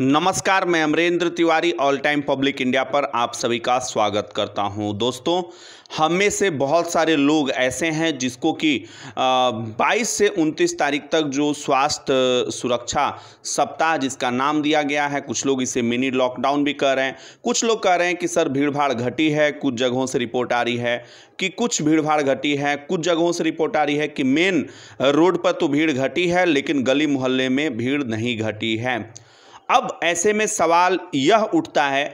नमस्कार मैं Amarendra Tiwari all time public India पर आप सभी का स्वागत करता हूं दोस्तों हम में से बहुत सारे लोग ऐसे हैं जिसको कि 22 से 29 तारीख तक जो स्वास्थ्य सुरक्षा सप्ताह जिसका नाम दिया गया है कुछ लोग इसे मिनी लॉकडाउन भी कर रहे हैं कुछ लोग कह रहे हैं कि सर भीड़भाड़ घटी है कुछ जगहों से रिपोर्ट आ रही है कि कुछ भीड़भाड़ घटी है कुछ जगहों से रिपोर्ट आ रही है कि मेन रोड पर तो भीड़ घटी है लेकिन गली मोहल्ले में भीड़ नहीं घटी है अब ऐसे में सवाल यह उठता है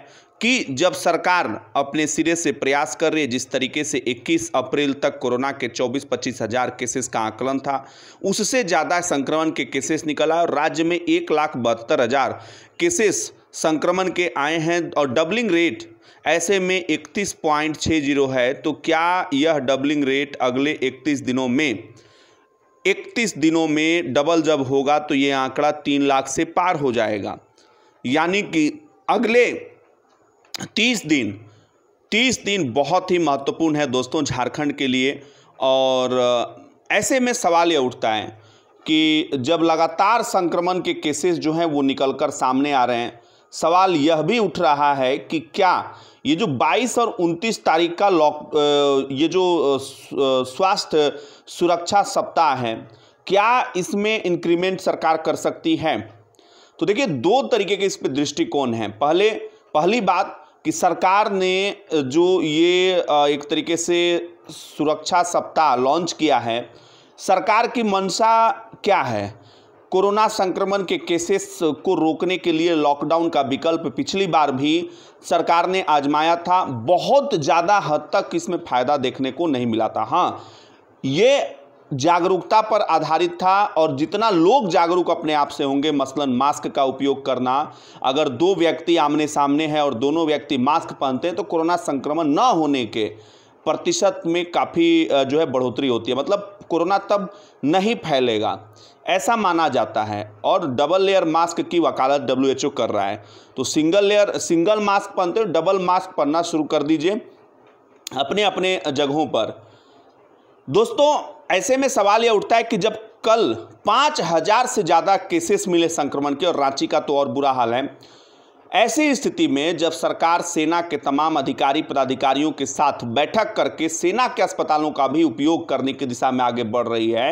कि जब सरकार अपने सिरे से प्रयास कर रही है जिस तरीके से 21 अप्रैल तक कोरोना के 24 पच्चीस हजार केसेस का आकलन था उससे ज़्यादा संक्रमण के केसेस निकला और राज्य में एक लाख बहत्तर हज़ार केसेस संक्रमण के आए हैं और डबलिंग रेट ऐसे में इकतीस पॉइंट छः जीरो है तो क्या यह डबलिंग रेट अगले इकतीस दिनों में इकतीस दिनों में डबल जब होगा तो ये आंकड़ा तीन लाख से पार हो जाएगा यानी कि अगले तीस दिन तीस दिन बहुत ही महत्वपूर्ण है दोस्तों झारखंड के लिए और ऐसे में सवाल ये उठता है कि जब लगातार संक्रमण के केसेस जो हैं वो निकल कर सामने आ रहे हैं सवाल यह भी उठ रहा है कि क्या ये जो 22 और 29 तारीख का लॉक ये जो स्वास्थ्य सुरक्षा सप्ताह है क्या इसमें इंक्रीमेंट सरकार कर सकती है तो देखिए दो तरीके के इस पर दृष्टिकोण हैं पहले पहली बात कि सरकार ने जो ये एक तरीके से सुरक्षा सप्ताह लॉन्च किया है सरकार की मंशा क्या है कोरोना संक्रमण के केसेस को रोकने के लिए लॉकडाउन का विकल्प पिछली बार भी सरकार ने आजमाया था बहुत ज़्यादा हद तक इसमें फ़ायदा देखने को नहीं मिला था हाँ ये जागरूकता पर आधारित था और जितना लोग जागरूक अपने आप से होंगे मसलन मास्क का उपयोग करना अगर दो व्यक्ति आमने सामने हैं और दोनों व्यक्ति मास्क पहनते हैं तो कोरोना संक्रमण न होने के प्रतिशत में काफ़ी जो है बढ़ोतरी होती है मतलब कोरोना तब नहीं फैलेगा ऐसा माना जाता है और डबल लेयर मास्क की वकालत डब्ल्यू कर रहा है तो सिंगल लेयर सिंगल मास्क पहनते हो डबल मास्क पहनना शुरू कर दीजिए अपने अपने जगहों पर दोस्तों ऐसे में सवाल यह उठता है कि जब कल पाँच हज़ार से ज़्यादा केसेस मिले संक्रमण के और रांची का तो और बुरा हाल है ऐसी स्थिति में जब सरकार सेना के तमाम अधिकारी पदाधिकारियों के साथ बैठक करके सेना के अस्पतालों का भी उपयोग करने की दिशा में आगे बढ़ रही है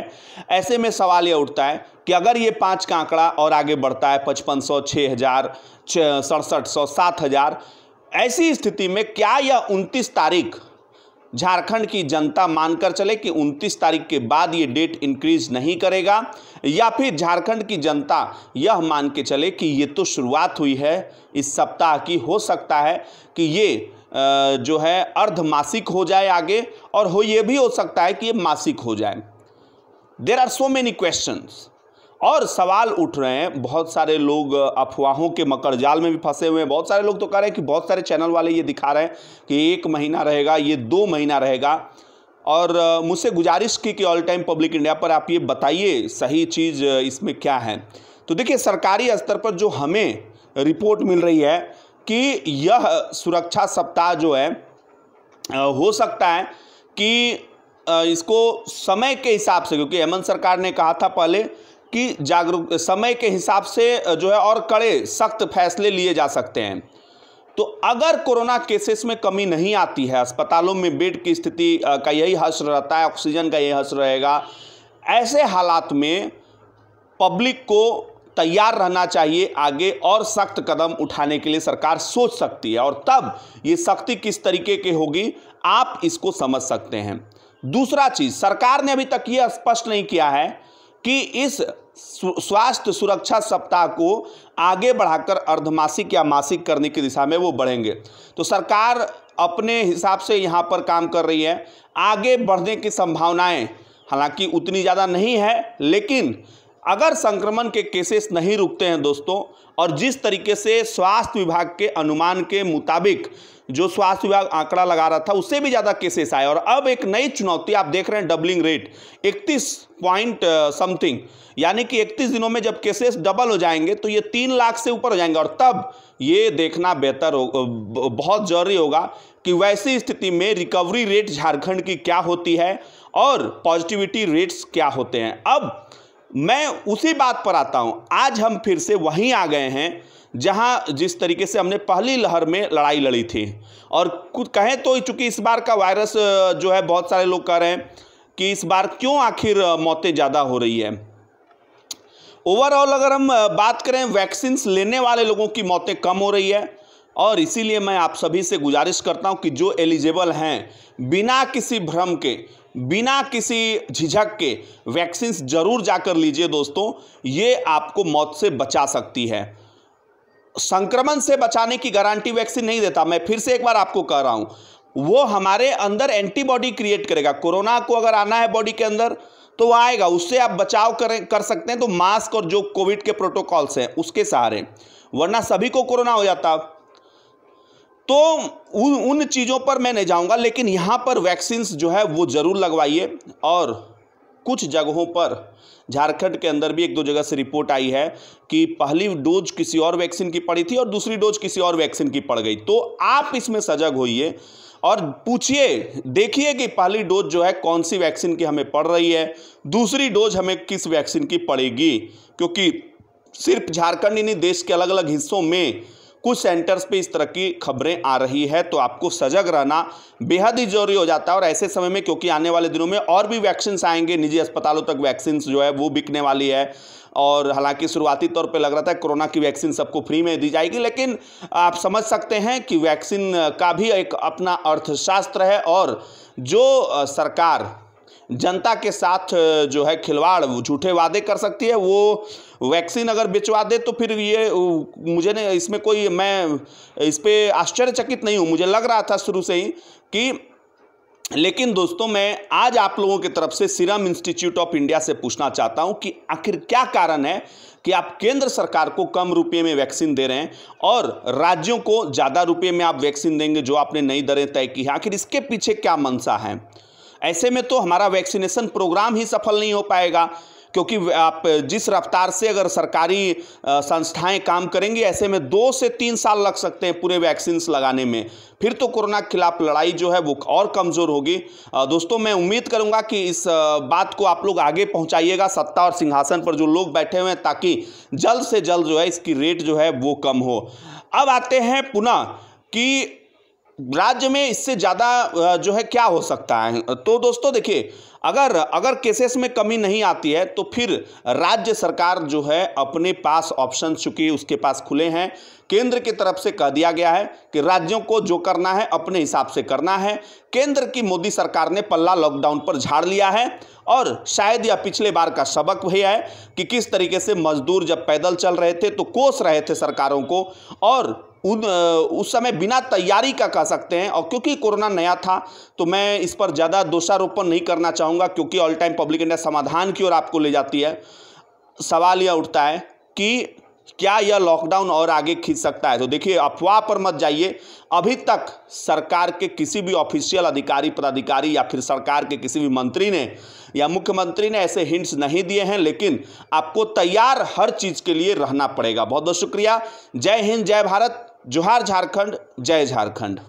ऐसे में सवाल यह उठता है कि अगर ये पाँच का आंकड़ा और आगे बढ़ता है पचपन सौ छः हज़ार सड़सठ सौ सात हज़ार ऐसी स्थिति में क्या यह उनतीस तारीख झारखंड की जनता मानकर चले कि 29 तारीख के बाद ये डेट इंक्रीज नहीं करेगा या फिर झारखंड की जनता यह मान के चले कि ये तो शुरुआत हुई है इस सप्ताह की हो सकता है कि ये जो है अर्धमासिक हो जाए आगे और हो ये भी हो सकता है कि ये मासिक हो जाए there are so many questions और सवाल उठ रहे हैं बहुत सारे लोग अफवाहों के मकर जाल में भी फंसे हुए हैं बहुत सारे लोग तो कह रहे हैं कि बहुत सारे चैनल वाले ये दिखा रहे हैं कि एक महीना रहेगा ये दो महीना रहेगा और मुझसे गुजारिश की कि ऑल टाइम पब्लिक इंडिया पर आप ये बताइए सही चीज़ इसमें क्या है तो देखिए सरकारी स्तर पर जो हमें रिपोर्ट मिल रही है कि यह सुरक्षा सप्ताह जो है हो सकता है कि इसको समय के हिसाब से क्योंकि हेमंत सरकार ने कहा था पहले कि जागरूक समय के हिसाब से जो है और कड़े सख्त फैसले लिए जा सकते हैं तो अगर कोरोना केसेस में कमी नहीं आती है अस्पतालों में बेड की स्थिति का यही हर्ष रहता है ऑक्सीजन का यही हर्ष रहेगा ऐसे हालात में पब्लिक को तैयार रहना चाहिए आगे और सख्त कदम उठाने के लिए सरकार सोच सकती है और तब ये सख्ती किस तरीके की होगी आप इसको समझ सकते हैं दूसरा चीज़ सरकार ने अभी तक ये स्पष्ट नहीं किया है कि इस स्वास्थ्य सुरक्षा सप्ताह को आगे बढ़ाकर अर्धमासिक या मासिक करने की दिशा में वो बढ़ेंगे तो सरकार अपने हिसाब से यहाँ पर काम कर रही है आगे बढ़ने की संभावनाएं हालांकि उतनी ज़्यादा नहीं है लेकिन अगर संक्रमण के केसेस नहीं रुकते हैं दोस्तों और जिस तरीके से स्वास्थ्य विभाग के अनुमान के मुताबिक जो स्वास्थ्य विभाग आंकड़ा लगा रहा था उससे भी ज़्यादा केसेस आए और अब एक नई चुनौती आप देख रहे हैं डबलिंग रेट 31 पॉइंट समथिंग यानी कि 31 दिनों में जब केसेस डबल हो जाएंगे तो ये तीन लाख से ऊपर हो जाएंगे और तब ये देखना बेहतर हो बहुत जरूरी होगा कि वैसी स्थिति में रिकवरी रेट झारखंड की क्या होती है और पॉजिटिविटी रेट्स क्या होते हैं अब मैं उसी बात पर आता हूं आज हम फिर से वहीं आ गए हैं जहां जिस तरीके से हमने पहली लहर में लड़ाई लड़ी थी और कुछ कहें तो चूंकि इस बार का वायरस जो है बहुत सारे लोग कह रहे हैं कि इस बार क्यों आखिर मौतें ज़्यादा हो रही है ओवरऑल अगर हम बात करें वैक्सीन्स लेने वाले लोगों की मौतें कम हो रही है और इसीलिए मैं आप सभी से गुजारिश करता हूं कि जो एलिजिबल हैं बिना किसी भ्रम के बिना किसी झिझक के वैक्सीन जरूर जाकर लीजिए दोस्तों ये आपको मौत से बचा सकती है संक्रमण से बचाने की गारंटी वैक्सीन नहीं देता मैं फिर से एक बार आपको कह रहा हूं वो हमारे अंदर एंटीबॉडी क्रिएट करेगा कोरोना को अगर आना है बॉडी के अंदर तो वह आएगा उससे आप बचाव करें कर सकते हैं तो मास्क और जो कोविड के प्रोटोकॉल्स हैं उसके सहारे वरना सभी को कोरोना हो जाता तो उन उन चीज़ों पर मैं नहीं जाऊंगा लेकिन यहाँ पर वैक्सीन्स जो है वो ज़रूर लगवाइए और कुछ जगहों पर झारखंड के अंदर भी एक दो जगह से रिपोर्ट आई है कि पहली डोज किसी और वैक्सीन की पड़ी थी और दूसरी डोज किसी और वैक्सीन की पड़ गई तो आप इसमें सजग होइए और पूछिए देखिए कि पहली डोज जो है कौन सी वैक्सीन की हमें पड़ रही है दूसरी डोज हमें किस वैक्सीन की पड़ेगी क्योंकि सिर्फ झारखंड ही नहीं देश के अलग अलग हिस्सों में कुछ सेंटर्स पे इस तरह की खबरें आ रही है तो आपको सजग रहना बेहद ही जरूरी हो जाता है और ऐसे समय में क्योंकि आने वाले दिनों में और भी वैक्सीन्स आएंगे निजी अस्पतालों तक वैक्सीन जो है वो बिकने वाली है और हालांकि शुरुआती तौर पे लग रहा था कोरोना की वैक्सीन सबको फ्री में दी जाएगी लेकिन आप समझ सकते हैं कि वैक्सीन का भी एक अपना अर्थशास्त्र है और जो सरकार जनता के साथ जो है खिलवाड़ झूठे वादे कर सकती है वो वैक्सीन अगर बेचवा दे तो फिर ये मुझे ने इसमें कोई मैं इस पर आश्चर्यचकित नहीं हूँ मुझे लग रहा था शुरू से ही कि लेकिन दोस्तों मैं आज आप लोगों की तरफ से सीरम इंस्टीट्यूट ऑफ इंडिया से पूछना चाहता हूं कि आखिर क्या कारण है कि आप केंद्र सरकार को कम रुपये में वैक्सीन दे रहे हैं और राज्यों को ज़्यादा रुपये में आप वैक्सीन देंगे जो आपने नई दरें तय की हैं आखिर इसके पीछे क्या मंशा है ऐसे में तो हमारा वैक्सीनेशन प्रोग्राम ही सफल नहीं हो पाएगा क्योंकि आप जिस रफ्तार से अगर सरकारी संस्थाएं काम करेंगी ऐसे में दो से तीन साल लग सकते हैं पूरे वैक्सीन्स लगाने में फिर तो कोरोना के खिलाफ लड़ाई जो है वो और कमज़ोर होगी दोस्तों मैं उम्मीद करूंगा कि इस बात को आप लोग आगे पहुंचाइएगा सत्ता और सिंहासन पर जो लोग बैठे हुए हैं ताकि जल्द से जल्द जो है इसकी रेट जो है वो कम हो अब आते हैं पुनः कि राज्य में इससे ज़्यादा जो है क्या हो सकता है तो दोस्तों देखिए अगर अगर केसेस में कमी नहीं आती है तो फिर राज्य सरकार जो है अपने पास ऑप्शन चूंकि उसके पास खुले हैं केंद्र की तरफ से कह दिया गया है कि राज्यों को जो करना है अपने हिसाब से करना है केंद्र की मोदी सरकार ने पल्ला लॉकडाउन पर झाड़ लिया है और शायद यह पिछले बार का सबक भी है कि किस तरीके से मजदूर जब पैदल चल रहे थे तो कोस रहे थे सरकारों को और उन उस समय बिना तैयारी का कह सकते हैं और क्योंकि कोरोना नया था तो मैं इस पर ज़्यादा दोषारोपण नहीं करना चाहूँगा क्योंकि ऑल टाइम पब्लिक इंडिया समाधान की ओर आपको ले जाती है सवाल यह उठता है कि क्या यह लॉकडाउन और आगे खींच सकता है तो देखिए अफवाह पर मत जाइए अभी तक सरकार के किसी भी ऑफिशियल अधिकारी पदाधिकारी या फिर सरकार के किसी भी मंत्री ने या मुख्यमंत्री ने ऐसे हिंट्स नहीं दिए हैं लेकिन आपको तैयार हर चीज़ के लिए रहना पड़ेगा बहुत बहुत शुक्रिया जय हिंद जय भारत जोहार झारखंड जय झारखंड